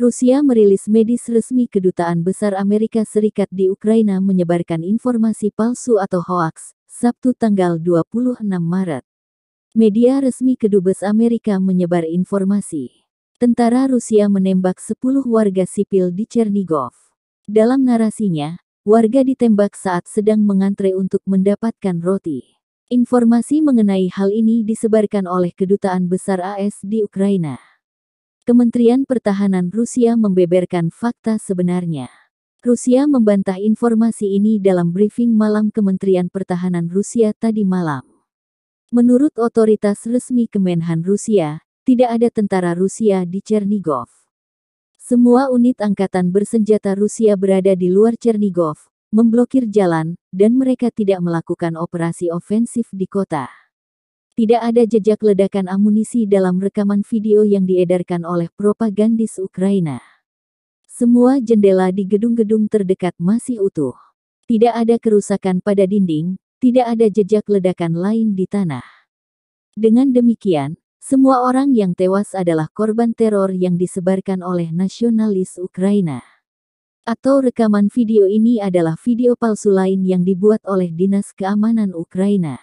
Rusia merilis medis resmi Kedutaan Besar Amerika Serikat di Ukraina menyebarkan informasi palsu atau hoaks, Sabtu tanggal 26 Maret. Media resmi Kedubes Amerika menyebar informasi. Tentara Rusia menembak 10 warga sipil di Chernigov. Dalam narasinya, warga ditembak saat sedang mengantre untuk mendapatkan roti. Informasi mengenai hal ini disebarkan oleh Kedutaan Besar AS di Ukraina. Kementerian Pertahanan Rusia membeberkan fakta sebenarnya. Rusia membantah informasi ini dalam briefing malam Kementerian Pertahanan Rusia tadi malam. Menurut otoritas resmi Kemenhan Rusia, tidak ada tentara Rusia di Chernigov. Semua unit angkatan bersenjata Rusia berada di luar Chernigov, memblokir jalan, dan mereka tidak melakukan operasi ofensif di kota. Tidak ada jejak ledakan amunisi dalam rekaman video yang diedarkan oleh propagandis Ukraina. Semua jendela di gedung-gedung terdekat masih utuh. Tidak ada kerusakan pada dinding, tidak ada jejak ledakan lain di tanah. Dengan demikian, semua orang yang tewas adalah korban teror yang disebarkan oleh nasionalis Ukraina atau rekaman video ini adalah video palsu lain yang dibuat oleh Dinas Keamanan Ukraina.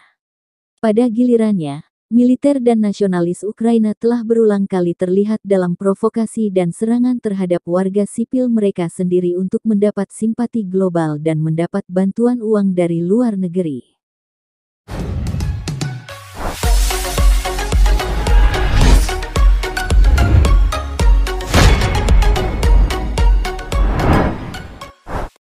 Pada gilirannya, militer dan nasionalis Ukraina telah berulang kali terlihat dalam provokasi dan serangan terhadap warga sipil mereka sendiri untuk mendapat simpati global dan mendapat bantuan uang dari luar negeri.